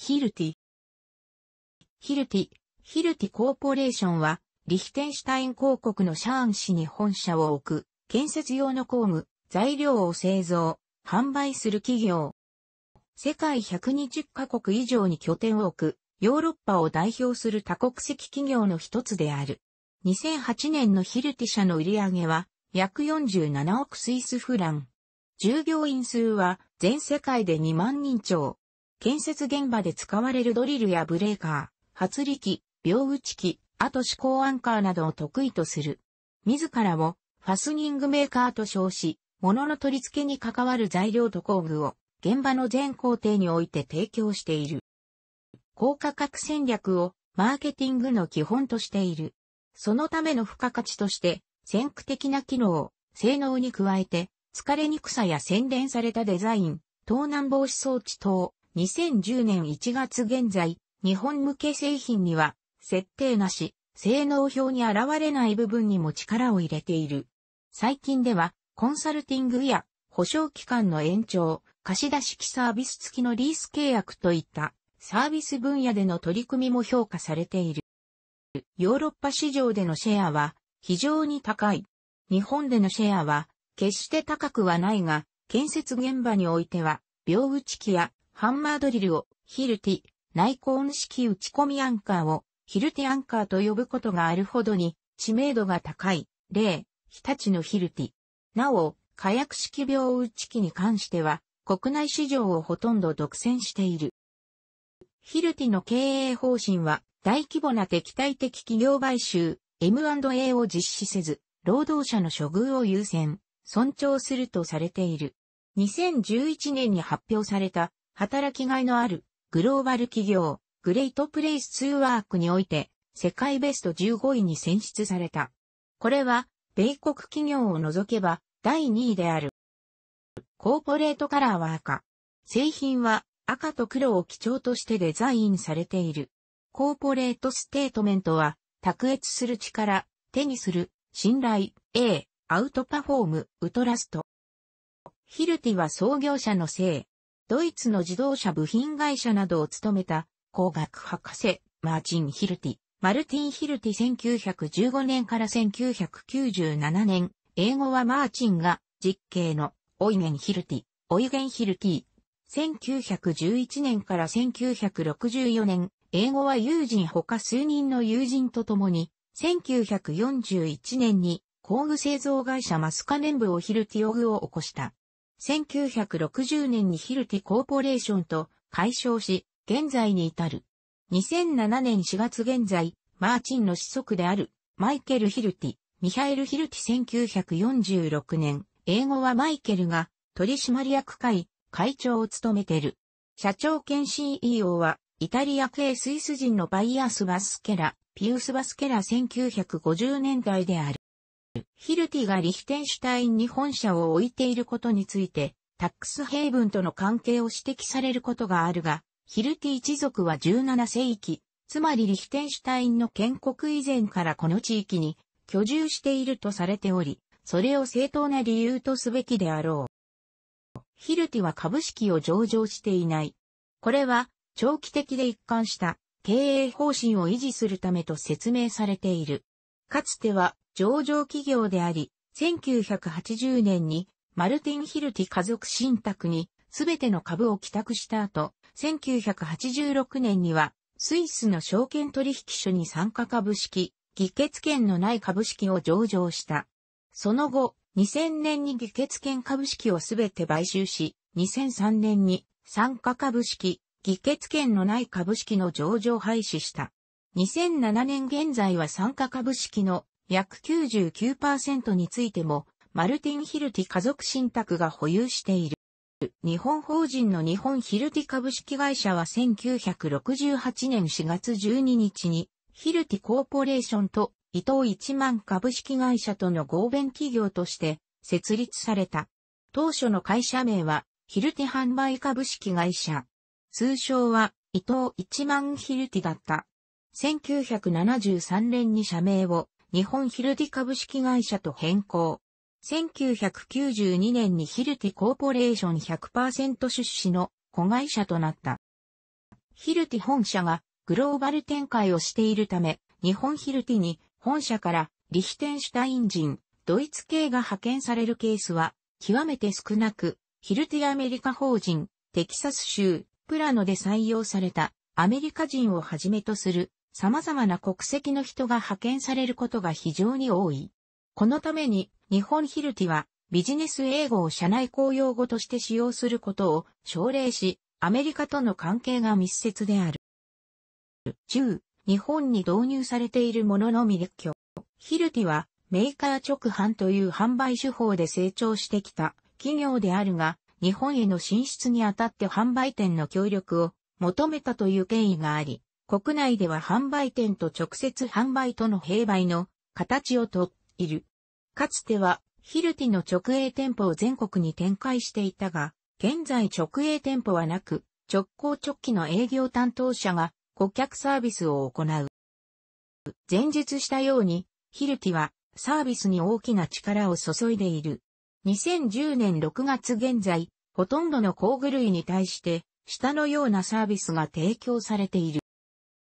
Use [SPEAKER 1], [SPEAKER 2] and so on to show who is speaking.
[SPEAKER 1] ヒルティ。ヒルティ、ヒルティコーポレーションは、リヒテンシュタイン公国のシャーン市に本社を置く、建設用の工具、材料を製造、販売する企業。世界120カ国以上に拠点を置く、ヨーロッパを代表する多国籍企業の一つである。2008年のヒルティ社の売り上げは約47億スイスフラン。従業員数は全世界で2万人超。建設現場で使われるドリルやブレーカー、発力、秒打ち機、と思考アンカーなどを得意とする。自らをファスニングメーカーと称し、物の取り付けに関わる材料と工具を現場の全工程において提供している。高価格戦略をマーケティングの基本としている。そのための付加価値として、先駆的な機能、性能に加えて、疲れにくさや洗練されたデザイン、盗難防止装置等、2010年1月現在、日本向け製品には、設定なし、性能表に現れない部分にも力を入れている。最近では、コンサルティングや保証期間の延長、貸出式サービス付きのリース契約といったサービス分野での取り組みも評価されている。ヨーロッパ市場でのシェアは非常に高い。日本でのシェアは決して高くはないが、建設現場においては、秒打ち機やハンマードリルをヒルティ、内音式打ち込みアンカーをヒルティアンカーと呼ぶことがあるほどに知名度が高い、例、日立のヒルティ。なお、火薬式病打ち機に関しては、国内市場をほとんど独占している。ヒルティの経営方針は、大規模な敵対的企業買収、M&A を実施せず、労働者の処遇を優先、尊重するとされている。2011年に発表された働きがいのあるグローバル企業、グレートプレイスツーワークにおいて、世界ベスト15位に選出された。これは、米国企業を除けば、第2位である。コーポレートカラーは赤。製品は赤と黒を基調としてデザインされている。コーポレートステートメントは、卓越する力、手にする、信頼、A、アウトパフォーム、ウトラスト。ヒルティは創業者のい。ドイツの自動車部品会社などを務めた工学博士、マーチン・ヒルティ。マルティン・ヒルティ1915年から1997年、英語はマーチンが実刑のオイゲン・ヒルティ、オイゲン・ヒルティ。1911年から1964年、英語は友人他数人の友人と共に、1941年に工具製造会社マスカネンブをヒルティオグを起こした。1960年にヒルティコーポレーションと解消し、現在に至る。2007年4月現在、マーチンの子息である、マイケル・ヒルティ、ミハエル・ヒルティ1946年、英語はマイケルが取締役会、会長を務めてる。社長兼 CEO は、イタリア系スイス人のバイアス・バスケラ、ピウス・バスケラ1950年代である。ヒルティがリヒテンシュタインに本社を置いていることについて、タックスヘイブンとの関係を指摘されることがあるが、ヒルティ一族は17世紀、つまりリヒテンシュタインの建国以前からこの地域に居住しているとされており、それを正当な理由とすべきであろう。ヒルティは株式を上場していない。これは長期的で一貫した経営方針を維持するためと説明されている。かつては上場企業であり、1980年にマルティン・ヒルティ家族信託にすべての株を帰宅した後、1986年にはスイスの証券取引所に参加株式、議決権のない株式を上場した。その後、2000年に議決権株式をすべて買収し、2003年に参加株式、議決権のない株式の上場廃止した。2007年現在は参加株式の約99%についても、マルティン・ヒルティ家族信託が保有している。日本法人の日本ヒルティ株式会社は1968年4月12日に、ヒルティコーポレーションと伊藤一万株式会社との合弁企業として設立された。当初の会社名はヒルティ販売株式会社。通称は伊藤一万ヒルティだった。1973年に社名を日本ヒルティ株式会社と変更。1992年にヒルティコーポレーション100%出資の子会社となった。ヒルティ本社がグローバル展開をしているため、日本ヒルティに本社からリヒテンシュタイン人、ドイツ系が派遣されるケースは極めて少なく、ヒルティアメリカ法人、テキサス州、プラノで採用されたアメリカ人をはじめとする様々な国籍の人が派遣されることが非常に多い。このために、日本ヒルティは、ビジネス英語を社内公用語として使用することを奨励し、アメリカとの関係が密接である。中、日本に導入されているもののみ列挙。ヒルティは、メーカー直販という販売手法で成長してきた企業であるが、日本への進出にあたって販売店の協力を求めたという経緯があり、国内では販売店と直接販売との併売の形をとっている。かつてはヒルティの直営店舗を全国に展開していたが、現在直営店舗はなく、直行直帰の営業担当者が顧客サービスを行う。前述したように、ヒルティはサービスに大きな力を注いでいる。2010年6月現在、ほとんどの工具類に対して、下のようなサービスが提供されている。